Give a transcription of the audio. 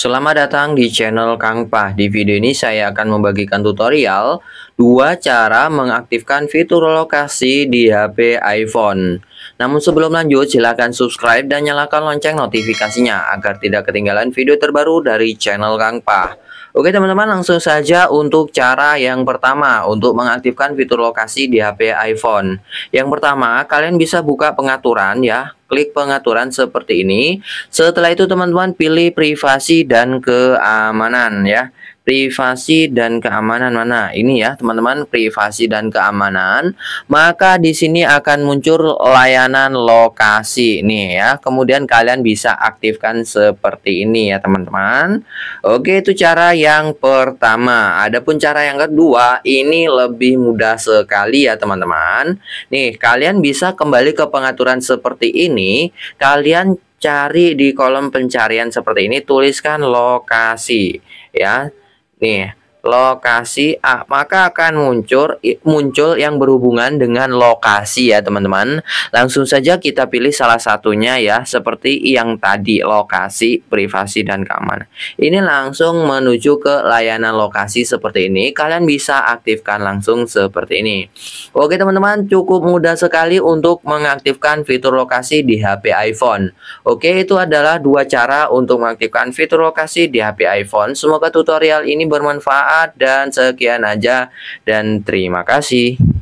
Selamat datang di channel Kang Pah. Di video ini saya akan membagikan tutorial dua cara mengaktifkan fitur lokasi di HP iPhone. Namun sebelum lanjut silahkan subscribe dan nyalakan lonceng notifikasinya agar tidak ketinggalan video terbaru dari channel Kang Pah. Oke teman-teman langsung saja untuk cara yang pertama untuk mengaktifkan fitur lokasi di HP iPhone. Yang pertama kalian bisa buka pengaturan ya klik pengaturan seperti ini. Setelah itu teman-teman pilih privasi dan keamanan ya privasi dan keamanan mana ini ya teman-teman privasi dan keamanan maka di sini akan muncul layanan lokasi nih ya kemudian kalian bisa aktifkan seperti ini ya teman-teman Oke itu cara yang pertama adapun cara yang kedua ini lebih mudah sekali ya teman-teman nih kalian bisa kembali ke pengaturan seperti ini kalian cari di kolom pencarian seperti ini tuliskan lokasi ya Yeah. lokasi A ah, maka akan muncul muncul yang berhubungan dengan lokasi ya teman-teman langsung saja kita pilih salah satunya ya seperti yang tadi lokasi privasi dan keamanan ini langsung menuju ke layanan lokasi seperti ini kalian bisa aktifkan langsung seperti ini oke teman-teman cukup mudah sekali untuk mengaktifkan fitur lokasi di HP iPhone oke itu adalah dua cara untuk mengaktifkan fitur lokasi di HP iPhone semoga tutorial ini bermanfaat bermanfaat dan sekian aja dan terima kasih.